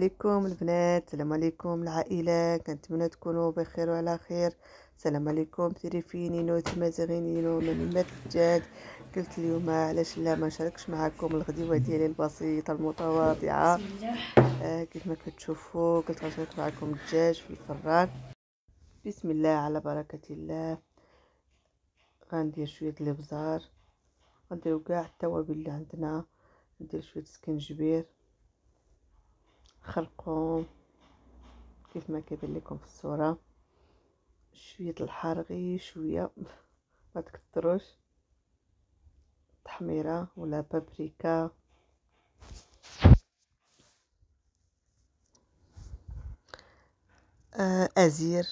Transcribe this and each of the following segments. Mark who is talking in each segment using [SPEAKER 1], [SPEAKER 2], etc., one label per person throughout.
[SPEAKER 1] عليكم البنات السلام عليكم العائله كنتمنى تكونوا بخير وعلى خير السلام عليكم تريفينين وتمازغينين من جاد قلت اليوم علاش لا ما نشاركش معكم الغديوه ديالي البسيطه المتواضعه آه كيف ما كتشوفوا قلت غنشارك معكم الدجاج في الفران بسم الله على بركه الله غندير شويه الابزار غنديروا كاع التوابل اللي عندنا ندير شويه سكنجبير خلقو كيف ما كيبان لكم في الصوره شويه الحار شويه ما تكثروش تحميره ولا بابريكا آه، ازير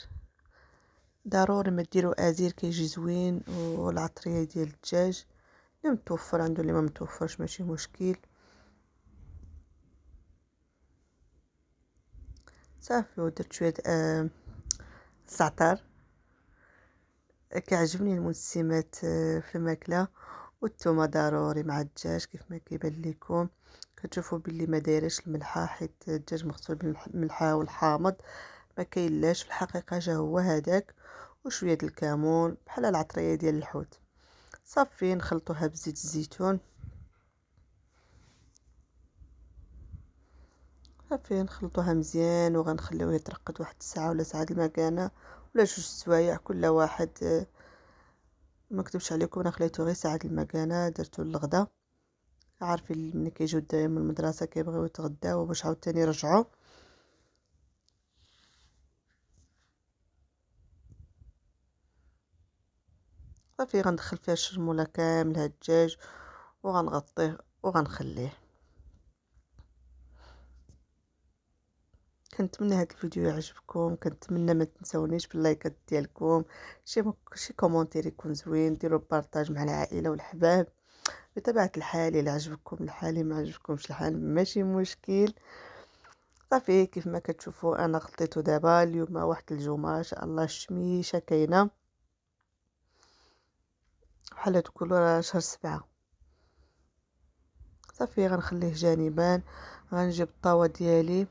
[SPEAKER 1] ضروري ما ديروا ازير كيجي زوين والعطريه ديال الدجاج اللي متوفر عنده اللي ما متوفرش ماشي مشكل صافي ودرت شويه آه الزعتر كيعجبني المنسمات آه في الماكله والثومه ضروري مع الدجاج كيف ما كيبان لكم كتشوفوا باللي ما دايرش الملحه حيت الدجاج مغسول بالملحه والحامض ما كاينلاش في الحقيقه جا هو هذاك وشويه الكمون بحال العطريه ديال الحوت صافي نخلطوها بزيت الزيتون صافي نخلطوها مزيان وغنخليوه يترقد واحد الساعه ولا ساعه المكانه ولا جوج سوايع كل واحد آه، ما كتبش عليكم انا خليته غير ساعه المكانه درتو للغدا عارفين ملي كيجيو الدراري من المدرسه كيبغيو يتغداو باش عاوتاني يرجعوا صافي غندخل فيها الشرموله كامل هاد الدجاج وغنغطيه وغنخليه كنتمنى هذا الفيديو يعجبكم كنتمنى ما في اللايكات ديالكم شي شي كومونتير يكون زوين ديروا بارطاج مع العائله والحباب بطبيعه الحال الا عجبكم الحال ما عجبكمش الحال ماشي مشكل صافي كيف ما كتشوفوا انا غطيته دابا اليوم واحد الجمعه ان شاء الله الشميشه كاينه بحال تقولوا راه شهر سبعة صافي غنخليه جانبا غنجيب الطاوه ديالي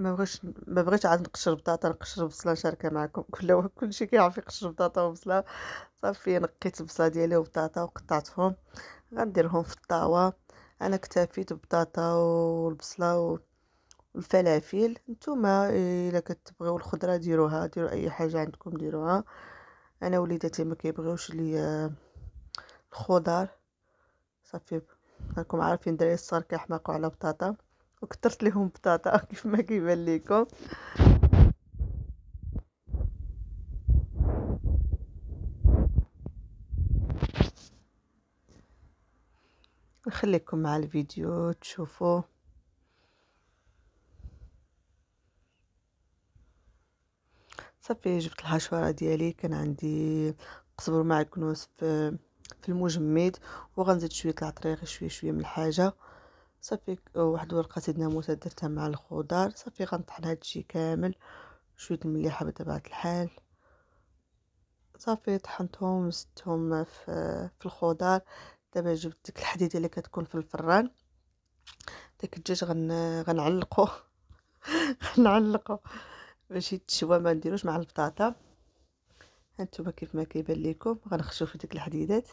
[SPEAKER 1] ما بغيتش ما بغيتش عاد نقشر بطاطا نقشر بصله نشاركها معكم كل كلشي كيعرف يقشر بطاطا وبصله صافي نقيت البصله ديالي وبطاطا وقطعتهم غنديرهم في الطاوه انا اكتفيت بطاطا والبصله والفلافل نتوما الا كتبغيو الخضره ديروها ديروا اي حاجه عندكم ديروها انا وليداتي ما كيبغيوش لي الخضر صافي راكم عارفين دراري الصغار كيحماقوا على بطاطا وكثرت لهم بطاطا كيف ما كيبان لكم نخليكم مع الفيديو تشوفوا صافي جبت الحشوره ديالي كان عندي قزبر مع كنوز في في المجمد وغنزيد شويه العطريق شويه شويه من الحاجه صافي آه، واحد ورقه سيدنا موسى درتها مع الخضار صافي غنطحن هادشي كامل شويه المليحه بطبيعه الحال صافي طحنتهم وزدتهم في, في الخضار دابا جبت ديك الحديده اللي كتكون في الفران داك الدجاج غن غنعلقو غنعلقو باش يتشوى ما نديروش مع البطاطا هانتوما كيف ما كيبان لكم غنخشو في ديك الحديدات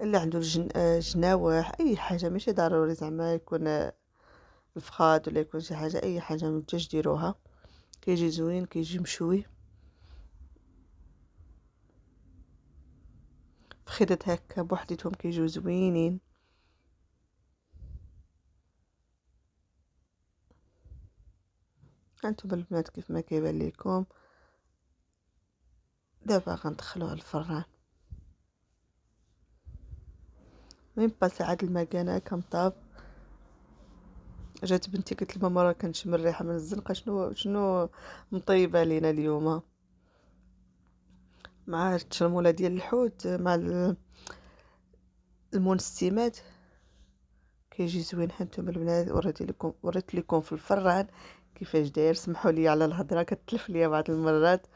[SPEAKER 1] اللي عنده الجن... آه، جناوح اي حاجه ماشي ضروري زعما يكون آه، الفخاد ولا يكون شي حاجه اي حاجه ما ديروها كيجي زوين كيجي مشوي بخيطات هكا بوحديتهم كيجيو زوينين هانتوما البنات كيف ما كيبان لكم دابا غندخلوه الفران المهم باسا عاد المكانة كنطاب جات بنتي قلت لماما راه كنشم الريحه من الزنقه شنو شنو مطيبه لينا اليوم مع الشرموله ديال الحوت مع المنسمات كيجي زوين هانتوما البنات وريت لكم وريت لكم في الفران كيفاش داير سمحوا لي على الهضره كتلف ليا بعض المرات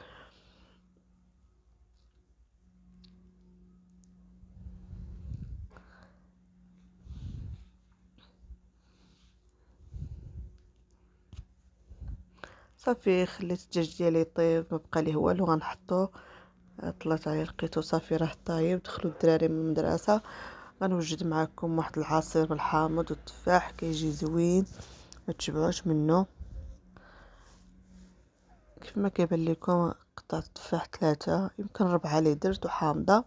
[SPEAKER 1] صافي خليت الدجاج ديالي يطيب مبقى ليه والو غنحطو طلعت عليه لقيتو صافي راه طايب دخلوا الدراري من المدرسه غنوجد معكم واحد العصير بالحامض والتفاح كيجي زوين ما تشبعوش منه كيف ما كيبان لكم قطعت التفاح ثلاثة يمكن ربعة اللي درت وحامضة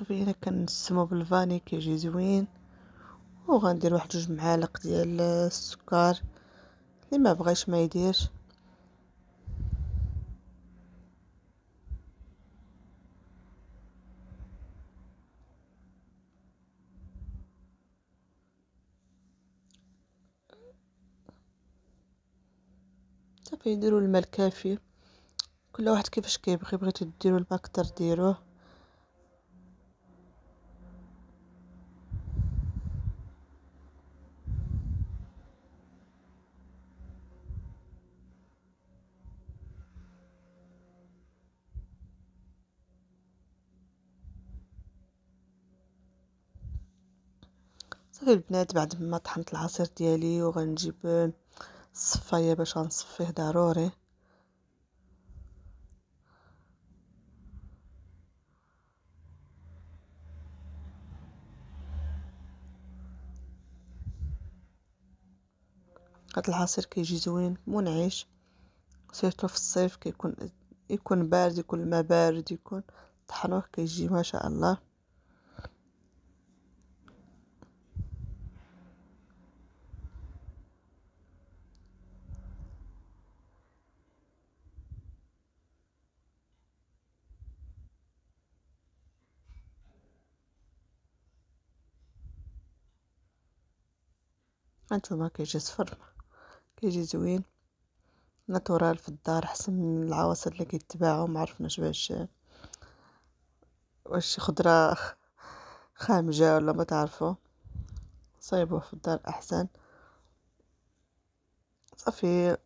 [SPEAKER 1] صافي هنا كنسمو بالفاني كيجي زوين وغندير واحد جوج معالق ديال السكر اللي ما بغاش ما يديرش صافي ديروا الماء الكافي كل واحد كيفاش كيبغي بغيتو ديروا الماء كتر ديروه صافي البنات بعد ما طحنت العصير ديالي وغنجيب الصفايه باش غنصفيه ضروري هاد العصير كيجي زوين منعش سيرتو في الصيف كيكون يكون بارد يكون الماء بارد يكون طحنوه كيجي ما شاء الله هانتوما كيجي صفر كيجي زوين ناتورال في الدار احسن من العواصر اللي كيتباعو معرفناش باش واش شي خضره خامجه ولا ما تعرفو صايبوه في الدار احسن صافي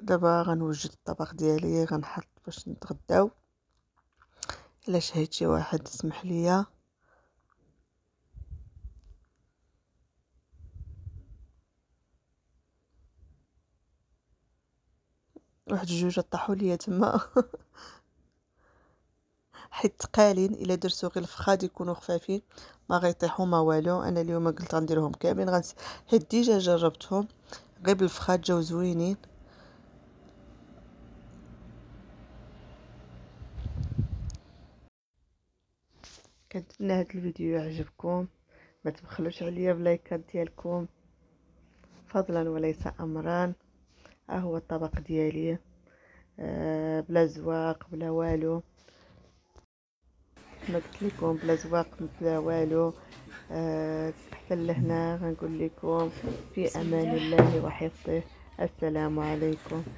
[SPEAKER 1] دابا غنوجد الطبق ديالي غنحط باش نتغداو الا شهيت شي واحد سمح ليا واحد جوج طاحوا ليا تما حيت قالين الا درتو غير الفخاد يكونوا خفافين ما غيطيحوا ما والو انا اليوم قلت غنديرهم كاملين غنس حيت ديجا جربتهم غير بالفخاد جاو زوينين كنتمنى هذا الفيديو يعجبكم ما تبخلوش عليا بلايكات ديالكم فضلا وليس امرا ها آه، هو الطبق ديالي آه، بلا زواق بلا والو كما قلت لكم بلا زواق بلا والو آه، حتى لهنا غنقول لكم في امان الله وحفظه السلام عليكم